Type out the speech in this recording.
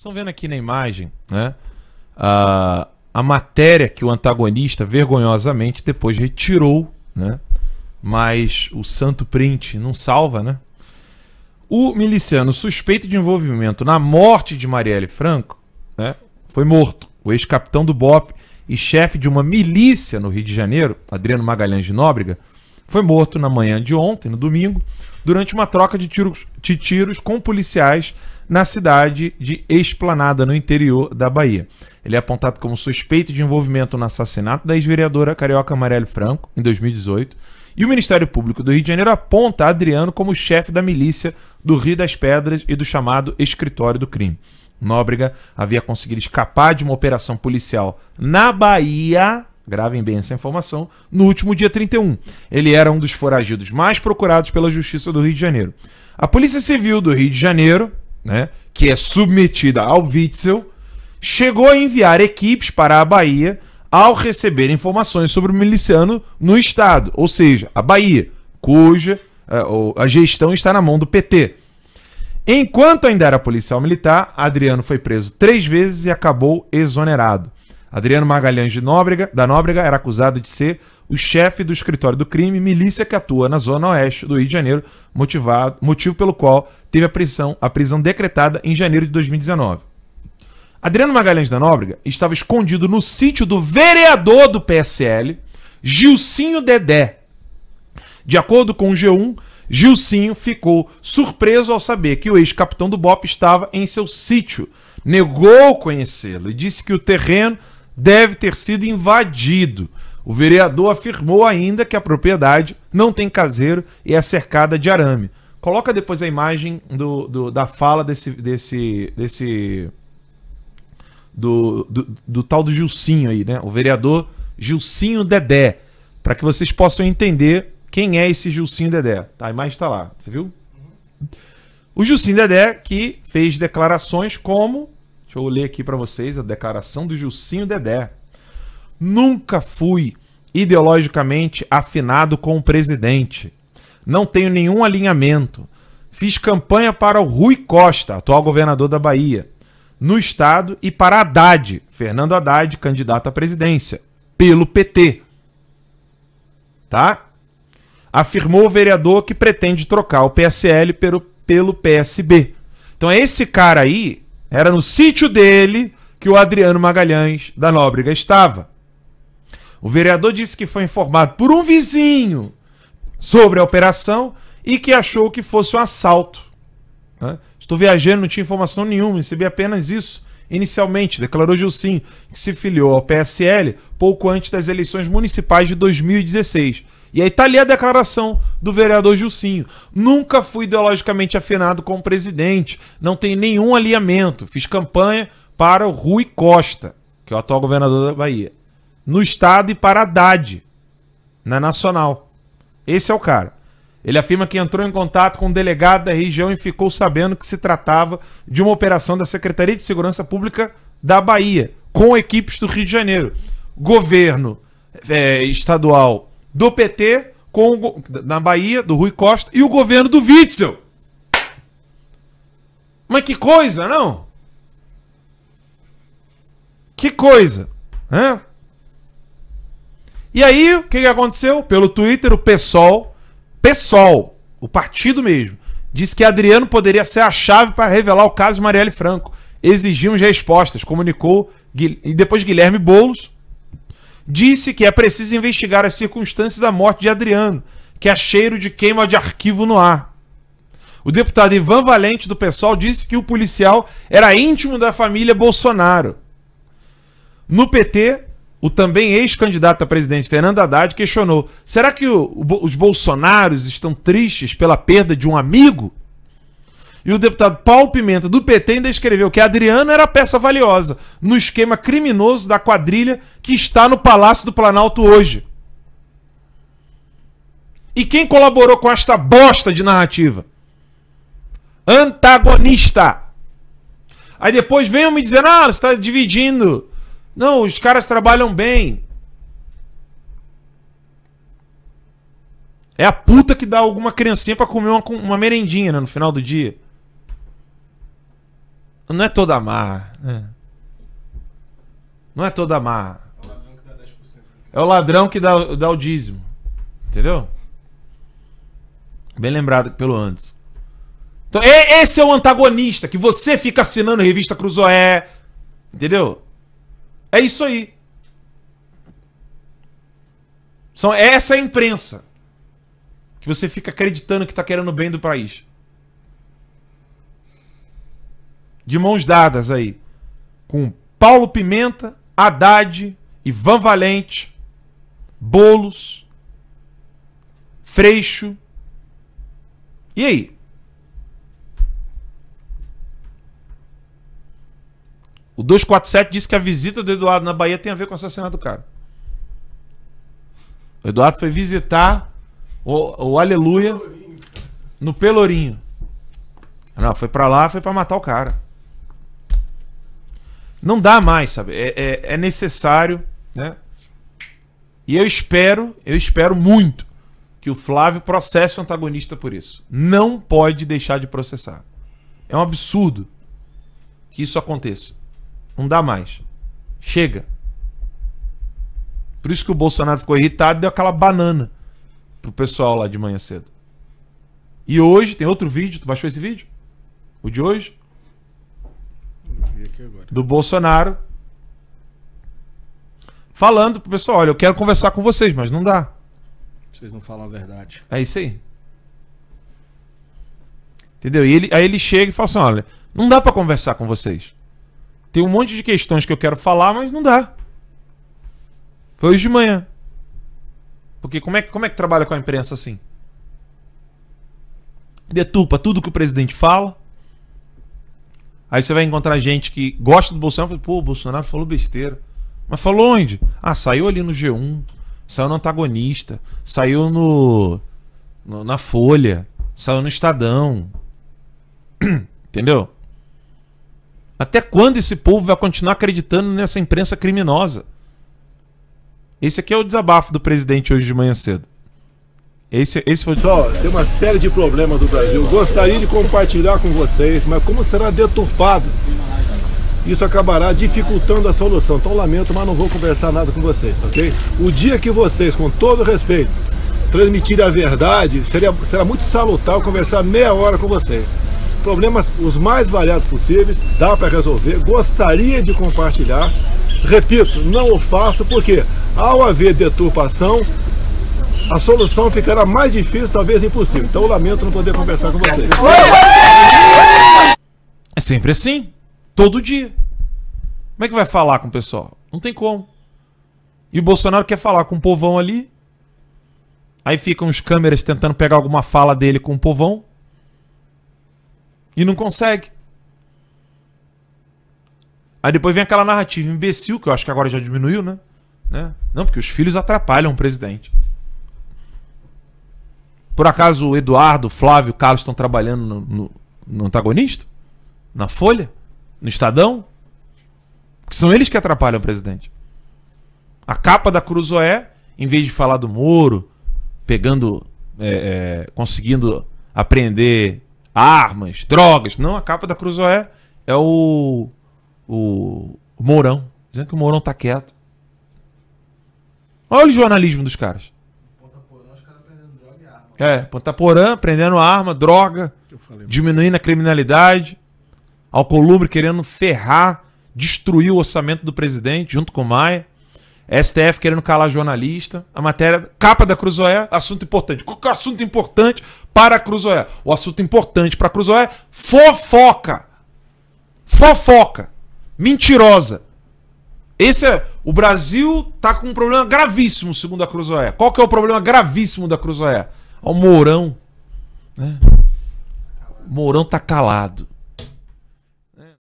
estão vendo aqui na imagem né, a, a matéria que o antagonista, vergonhosamente, depois retirou, né, mas o santo print não salva, né? O miliciano suspeito de envolvimento na morte de Marielle Franco né, foi morto. O ex-capitão do BOP e chefe de uma milícia no Rio de Janeiro, Adriano Magalhães de Nóbrega, foi morto na manhã de ontem, no domingo, durante uma troca de tiros, de tiros com policiais na cidade de Esplanada, no interior da Bahia. Ele é apontado como suspeito de envolvimento no assassinato da ex-vereadora carioca Amarelo Franco, em 2018. E o Ministério Público do Rio de Janeiro aponta Adriano como chefe da milícia do Rio das Pedras e do chamado Escritório do Crime. Nóbrega havia conseguido escapar de uma operação policial na Bahia, gravem bem essa informação, no último dia 31. Ele era um dos foragidos mais procurados pela Justiça do Rio de Janeiro. A Polícia Civil do Rio de Janeiro né, que é submetida ao Witzel, chegou a enviar equipes para a Bahia ao receber informações sobre o miliciano no estado, ou seja, a Bahia, cuja a, é, a gestão está na mão do PT. Enquanto ainda era policial militar, Adriano foi preso três vezes e acabou exonerado. Adriano Magalhães de Nóbrega, da Nóbrega era acusado de ser o chefe do escritório do crime, milícia que atua na zona oeste do Rio de Janeiro, motivado, motivo pelo qual teve a prisão, a prisão decretada em janeiro de 2019. Adriano Magalhães da Nóbrega estava escondido no sítio do vereador do PSL, Gilcinho Dedé. De acordo com o G1, Gilcinho ficou surpreso ao saber que o ex-capitão do BOP estava em seu sítio. Negou conhecê-lo e disse que o terreno deve ter sido invadido. O vereador afirmou ainda que a propriedade não tem caseiro e é cercada de arame. Coloca depois a imagem do, do da fala desse. desse, desse do, do, do tal do Gilcinho aí, né? O vereador Gilcinho Dedé. Para que vocês possam entender quem é esse Gilcinho Dedé. Tá, a imagem está lá, você viu? O Gilcinho Dedé que fez declarações como. Deixa eu ler aqui para vocês a declaração do Gilcinho Dedé. Nunca fui ideologicamente afinado com o presidente. Não tenho nenhum alinhamento. Fiz campanha para o Rui Costa, atual governador da Bahia, no estado e para Haddad, Fernando Haddad, candidato à presidência, pelo PT. Tá? Afirmou o vereador que pretende trocar o PSL pelo, pelo PSB. Então esse cara aí era no sítio dele que o Adriano Magalhães da Nóbrega estava. O vereador disse que foi informado por um vizinho sobre a operação e que achou que fosse um assalto. Né? Estou viajando, não tinha informação nenhuma, recebi apenas isso. Inicialmente, declarou Gilcim que se filiou ao PSL pouco antes das eleições municipais de 2016. E aí está ali a declaração do vereador Gilcinho. Nunca fui ideologicamente afinado com o presidente, não tem nenhum alinhamento. Fiz campanha para o Rui Costa, que é o atual governador da Bahia no Estado e para Haddad, na Nacional. Esse é o cara. Ele afirma que entrou em contato com um delegado da região e ficou sabendo que se tratava de uma operação da Secretaria de Segurança Pública da Bahia, com equipes do Rio de Janeiro. Governo é, estadual do PT com na Bahia, do Rui Costa, e o governo do Witzel. Mas que coisa, não? Que coisa, né? E aí, o que, que aconteceu? Pelo Twitter, o PSOL, PSOL, o partido mesmo, disse que Adriano poderia ser a chave para revelar o caso de Marielle Franco. Exigimos respostas, comunicou. E depois Guilherme Boulos disse que é preciso investigar as circunstâncias da morte de Adriano, que é cheiro de queima de arquivo no ar. O deputado Ivan Valente, do PSOL, disse que o policial era íntimo da família Bolsonaro. No PT, o também ex-candidato à presidência, Fernando Haddad, questionou: será que o, o, os bolsonaros estão tristes pela perda de um amigo? E o deputado Paulo Pimenta, do PT, ainda escreveu que Adriano era peça valiosa no esquema criminoso da quadrilha que está no Palácio do Planalto hoje. E quem colaborou com esta bosta de narrativa? Antagonista! Aí depois venham me dizendo, ah, você está dividindo não, os caras trabalham bem. É a puta que dá alguma criancinha pra comer uma, uma merendinha né, no final do dia. Não é toda má. Né? Não é toda má. É o ladrão que dá, dá o dízimo. Entendeu? Bem lembrado pelo antes. Então, esse é o antagonista que você fica assinando revista Cruzoé. Entendeu? É isso aí. São, é essa é a imprensa. Que você fica acreditando que está querendo o bem do país. De mãos dadas aí. Com Paulo Pimenta, Haddad, Ivan Valente, Bolos, Freixo. E aí? O 247 disse que a visita do Eduardo na Bahia tem a ver com o assassinato do cara. O Eduardo foi visitar o, o Aleluia no Pelourinho. Não, foi para lá, foi para matar o cara. Não dá mais, sabe? É, é, é, necessário, né? E eu espero, eu espero muito que o Flávio processe o antagonista por isso. Não pode deixar de processar. É um absurdo que isso aconteça. Não dá mais. Chega. Por isso que o Bolsonaro ficou irritado e deu aquela banana pro pessoal lá de manhã cedo. E hoje tem outro vídeo. Tu baixou esse vídeo? O de hoje? Do Bolsonaro. Falando pro pessoal, olha, eu quero conversar com vocês, mas não dá. Vocês não falam a verdade. É isso aí. Entendeu? E ele, aí ele chega e fala assim: olha, não dá para conversar com vocês. Tem um monte de questões que eu quero falar, mas não dá. Foi hoje de manhã. Porque como é, como é que trabalha com a imprensa assim? Deturpa tudo que o presidente fala. Aí você vai encontrar gente que gosta do Bolsonaro e fala, pô, o Bolsonaro falou besteira. Mas falou onde? Ah, saiu ali no G1, saiu no Antagonista, saiu no, no na Folha, saiu no Estadão. Entendeu? Até quando esse povo vai continuar acreditando nessa imprensa criminosa? Esse aqui é o desabafo do presidente hoje de manhã cedo. Esse, esse foi. Só, tem uma série de problemas do Brasil. Gostaria de compartilhar com vocês, mas como será deturpado? Isso acabará dificultando a solução. Então lamento, mas não vou conversar nada com vocês, ok? O dia que vocês, com todo respeito, transmitirem a verdade, seria, será muito salutar conversar meia hora com vocês problemas os mais variados possíveis, dá para resolver, gostaria de compartilhar. Repito, não o faço porque ao haver deturpação, a solução ficará mais difícil, talvez impossível. Então eu lamento não poder conversar com vocês. É sempre assim, todo dia. Como é que vai falar com o pessoal? Não tem como. E o Bolsonaro quer falar com o povão ali. Aí ficam os câmeras tentando pegar alguma fala dele com o povão. E não consegue. Aí depois vem aquela narrativa imbecil, que eu acho que agora já diminuiu, né? né? Não, porque os filhos atrapalham o presidente. Por acaso o Eduardo, Flávio, Carlos estão trabalhando no, no, no antagonista? Na Folha? No Estadão? Porque são eles que atrapalham o presidente. A capa da Cruzoé, em vez de falar do Moro, pegando, é, é, conseguindo apreender armas, drogas. Não, a capa da Cruzoé é o, o Mourão, dizendo que o Mourão tá quieto. Olha o jornalismo dos caras. Pontaporã, os caras prendendo droga e arma. É, Pontaporã prendendo arma, droga, diminuindo a criminalidade. Alcolumbre querendo ferrar, destruir o orçamento do presidente junto com o Maia. STF querendo calar jornalista. A matéria, capa da Cruzoé, assunto importante. Qual que é o assunto importante para a Cruzoé? O assunto importante para a Cruzoé, é fofoca. Fofoca. Mentirosa. Esse é. O Brasil tá com um problema gravíssimo, segundo a Cruzoé. Qual que é o problema gravíssimo da Cruzoé? O Mourão. Né? O Mourão tá calado.